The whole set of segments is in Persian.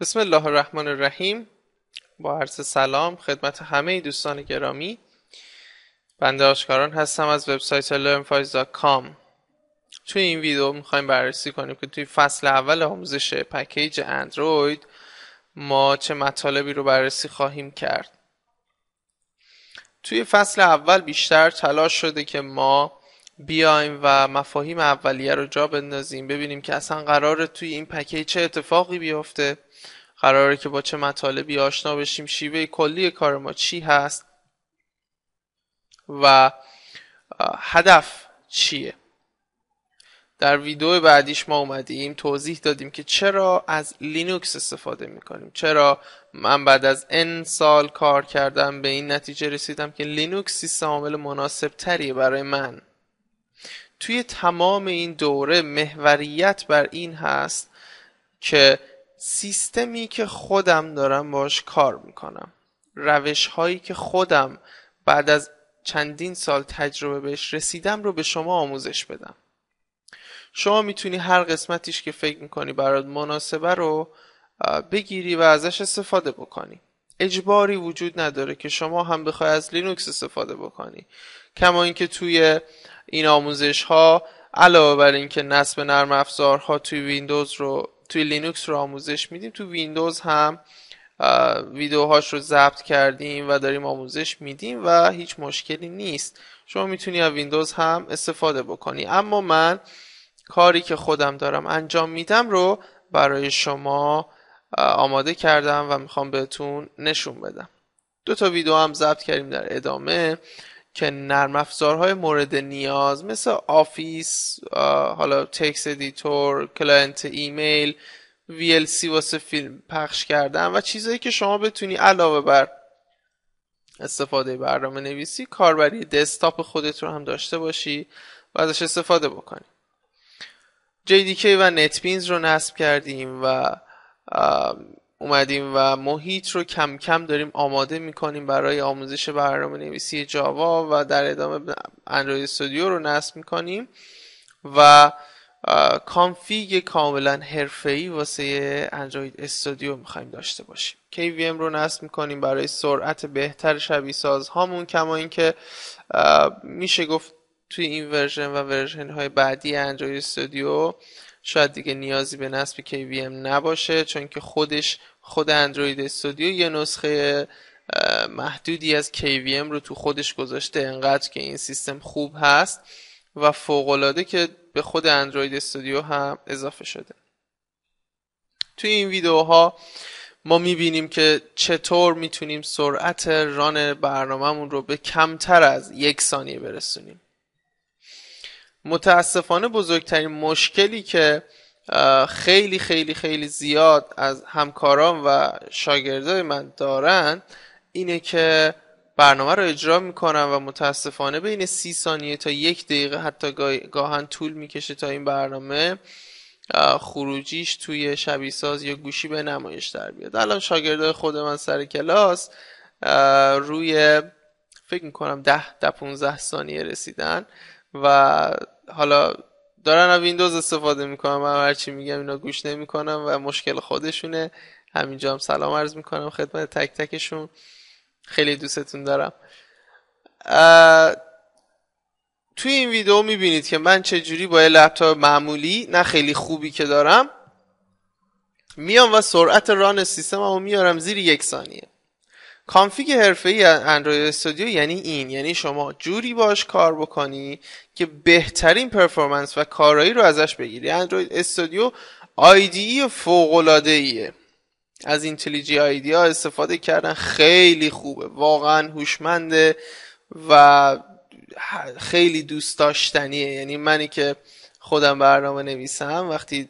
بسم الله الرحمن الرحیم با عرض سلام خدمت همه دوستان گرامی بنده آشکاران هستم از وبسایت learnfiles.com توی این ویدیو میخوایم بررسی کنیم که توی فصل اول آموزش پکیج اندروید ما چه مطالبی رو بررسی خواهیم کرد توی فصل اول بیشتر تلاش شده که ما بیایم و مفاهیم اولیه رو جا بندازیم ببینیم که اصلا قراره توی این پکیج چه اتفاقی بیفته قراره که با چه مطالبی آشنا بشیم شیوه کلی کار ما چی هست و هدف چیه در ویدیو بعدیش ما اومدیم توضیح دادیم که چرا از لینوکس استفاده میکنیم چرا من بعد از ان سال کار کردم به این نتیجه رسیدم که لینوکس سیستم عامل مناسب تریه برای من توی تمام این دوره محوریت بر این هست که سیستمی که خودم دارم باش کار میکنم روش هایی که خودم بعد از چندین سال تجربه بهش رسیدم رو به شما آموزش بدم شما میتونی هر قسمتیش که فکر میکنی برات مناسبه رو بگیری و ازش استفاده بکنی اجباری وجود نداره که شما هم بخوای از لینوکس استفاده بکنی کما اینکه توی این آموزش ها علاوه بر اینکه نصب نرم ها توی ویندوز رو توی لینوکس رو آموزش میدیم تو ویندوز هم ویدیوهاش رو ضبط کردیم و داریم آموزش میدیم و هیچ مشکلی نیست شما میتونی از ویندوز هم استفاده بکنی اما من کاری که خودم دارم انجام میدم رو برای شما آماده کردم و میخوام بهتون نشون بدم دو تا ویدیو هم ضبط کردیم در ادامه که نرم افزارهای مورد نیاز مثل آفیس حالا تکس ادیتور کلاینت ایمیل VLC واسه فیلم پخش کردن و چیزهایی که شما بتونی علاوه بر استفاده برنامه نویسی کاربری دسکتاپ خودت رو هم داشته باشی و ازش استفاده بکنی JDK و پینز رو نصب کردیم و اومدیم و محیط رو کم کم داریم آماده کنیم برای آموزش برنامه نویسی جاوا و در ادامه اندروید استودیو رو نصب کنیم و کانفیگ کاملا حرفه‌ای واسه اندروید استودیو میخوایم داشته باشیم KVM رو نصب میکنیم برای سرعت بهتر شبیه ساز کما اینکه میشه گفت توی این ورژن و ورژن های بعدی اندروید استودیو شاید دیگه نیازی به نصب KVM نباشه چون که خودش خود اندروید استودیو یه نسخه محدودی از KVM رو تو خودش گذاشته انقدر که این سیستم خوب هست و فوقالعاده که به خود اندروید استودیو هم اضافه شده توی این ویدیوها ما میبینیم که چطور میتونیم سرعت ران برنامهمون رو به کمتر از یک ثانیه برسونیم متاسفانه بزرگترین مشکلی که خیلی خیلی خیلی زیاد از همکاران و شاگردای من دارن اینه که برنامه رو اجرا میکنن و متاسفانه بین سی ثانیه تا یک دقیقه حتی گاهن طول میکشه تا این برنامه خروجیش توی شبیه ساز یا گوشی به نمایش در بیاد الان شاگردای خود من سر کلاس روی فکر میکنم ده ده پونزه ثانیه رسیدن و حالا دارن از ویندوز استفاده میکنم من هرچی میگم اینا گوش نمیکنم و مشکل خودشونه همینجا هم سلام عرض میکنم خدمت تک تکشون خیلی دوستتون دارم توی این ویدیو میبینید که من چجوری با یه لپتاپ معمولی نه خیلی خوبی که دارم میام و سرعت ران سیستم رو میارم زیر یک ثانیه کانفیگ حرفه‌ای اندروید استودیو یعنی این یعنی شما جوری باش کار بکنی که بهترین پرفورمنس و کارایی رو ازش بگیری اندروید استودیو آیدی العاده ایه از اینتلیجی ها استفاده کردن خیلی خوبه واقعا هوشمنده و خیلی دوست داشتنیه یعنی منی که خودم برنامه نویسم وقتی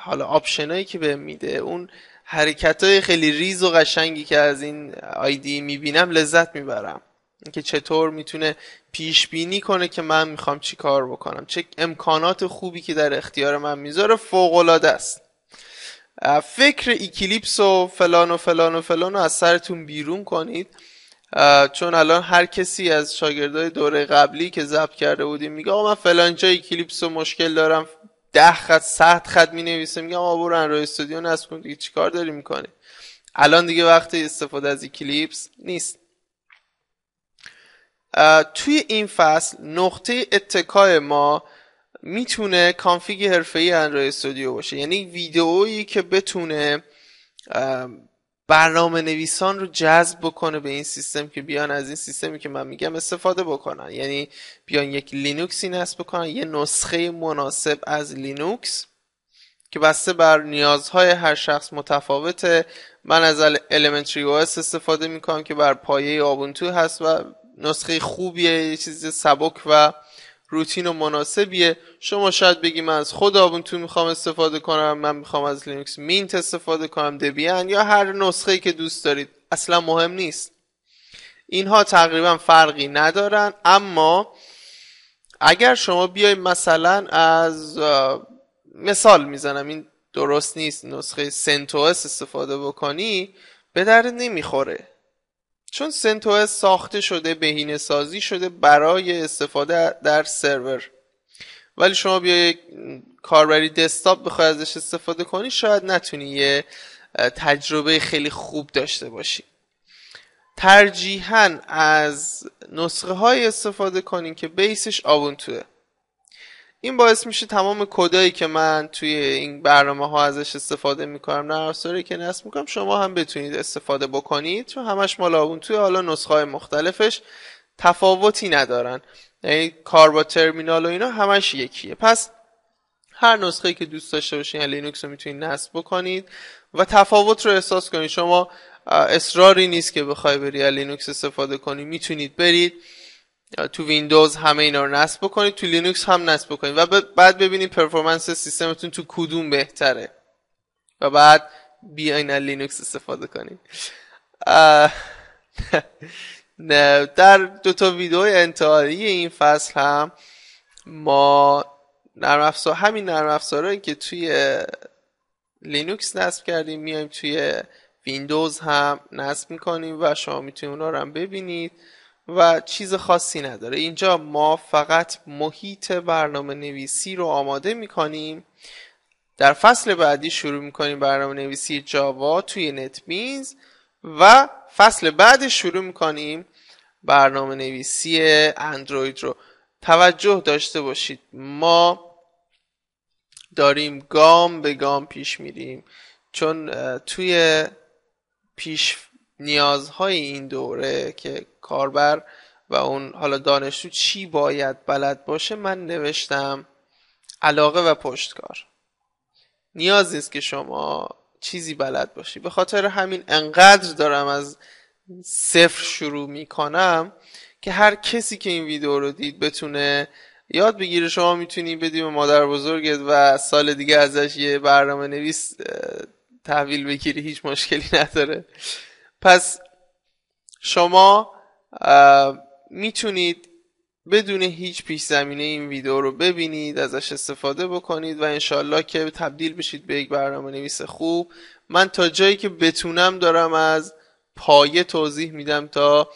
حالا آپشنایی که بهم میده اون حرکت های خیلی ریز و قشنگی که از این آیدی میبینم لذت میبرم اینکه چطور میتونه پیش بینی کنه که من میخوام چی کار بکنم چه امکانات خوبی که در اختیار من میذاره فوق است فکر ایکلیپس و فلان و فلان و فلان رو از سرتون بیرون کنید چون الان هر کسی از شاگردای دوره قبلی که ضبط کرده بودیم میگه آقا من فلان جای ایکلیپس و مشکل دارم ده خط صد خط می نویسه میگم آقا برو انرای استودیو نصب کن دیگه چیکار داری میکنه الان دیگه وقت استفاده از کلیپس نیست توی این فصل نقطه اتکای ما میتونه کانفیگ حرفه‌ای اندروید استودیو باشه یعنی ویدئویی که بتونه برنامه نویسان رو جذب بکنه به این سیستم که بیان از این سیستمی که من میگم استفاده بکنن یعنی بیان یک لینوکسی نصب بکنن یه نسخه مناسب از لینوکس که بسته بر نیازهای هر شخص متفاوته من از Elementary OS استفاده میکنم که بر پایه آبونتو هست و نسخه خوبیه یه چیز سبک و روتین و مناسبیه شما شاید بگی من از خود تو میخوام استفاده کنم من میخوام از لینوکس مینت استفاده کنم دبیان یا هر نسخه ای که دوست دارید اصلا مهم نیست اینها تقریبا فرقی ندارن اما اگر شما بیای مثلا از مثال میزنم این درست نیست نسخه سنتوس استفاده بکنی به درد نمیخوره چون سنتو ساخته شده بهینه سازی شده برای استفاده در سرور ولی شما بیا یک کاربری دسکتاپ بخوای ازش استفاده کنی شاید نتونی یه تجربه خیلی خوب داشته باشی ترجیحاً از نسخه های استفاده کنین که بیسش آبونتوه این باعث میشه تمام کدایی که من توی این برنامه ها ازش استفاده میکنم افزاری که نصب میکنم شما هم بتونید استفاده بکنید چون همش مال توی حالا نسخه های مختلفش تفاوتی ندارن یعنی کار با ترمینال و اینا همش یکیه پس هر نسخه که دوست داشته باشین یا یعنی لینوکس رو میتونید نصب بکنید و تفاوت رو احساس کنید شما اصراری نیست که بخوای بری لینوکس استفاده کنی میتونید برید تو ویندوز همه اینا رو نصب بکنید تو لینوکس هم نصب بکنید و بعد ببینید پرفورمنس سیستمتون تو کدوم بهتره و بعد بیاین از لینوکس استفاده کنید نه در دو تا ویدیو انتهایی این فصل هم ما نرم افزار همین نرم که توی لینوکس نصب کردیم میایم توی ویندوز هم نصب میکنیم و شما میتونید اونا رو هم ببینید و چیز خاصی نداره اینجا ما فقط محیط برنامه نویسی رو آماده میکنیم در فصل بعدی شروع میکنیم برنامه نویسی جاوا توی بینز و فصل بعد شروع میکنیم برنامه نویسی اندروید رو توجه داشته باشید ما داریم گام به گام پیش میریم چون توی پیش نیازهای این دوره که کاربر و اون حالا دانشجو چی باید بلد باشه من نوشتم علاقه و پشتکار نیاز نیست که شما چیزی بلد باشی به خاطر همین انقدر دارم از صفر شروع کنم که هر کسی که این ویدیو رو دید بتونه یاد بگیره شما میتونی بدی به مادر بزرگت و سال دیگه ازش یه برنامه نویس تحویل بگیری هیچ مشکلی نداره پس شما میتونید بدون هیچ پیش زمینه این ویدیو رو ببینید ازش استفاده بکنید و انشالله که تبدیل بشید به یک برنامه نویس خوب من تا جایی که بتونم دارم از پایه توضیح میدم تا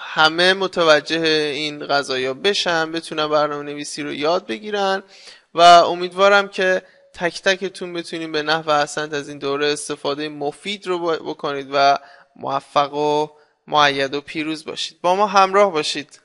همه متوجه این ها بشن بتونم برنامه نویسی رو یاد بگیرن و امیدوارم که تک تکتون بتونیم به نحو احسنت از این دوره استفاده مفید رو بکنید و موفق و معید و پیروز باشید با ما همراه باشید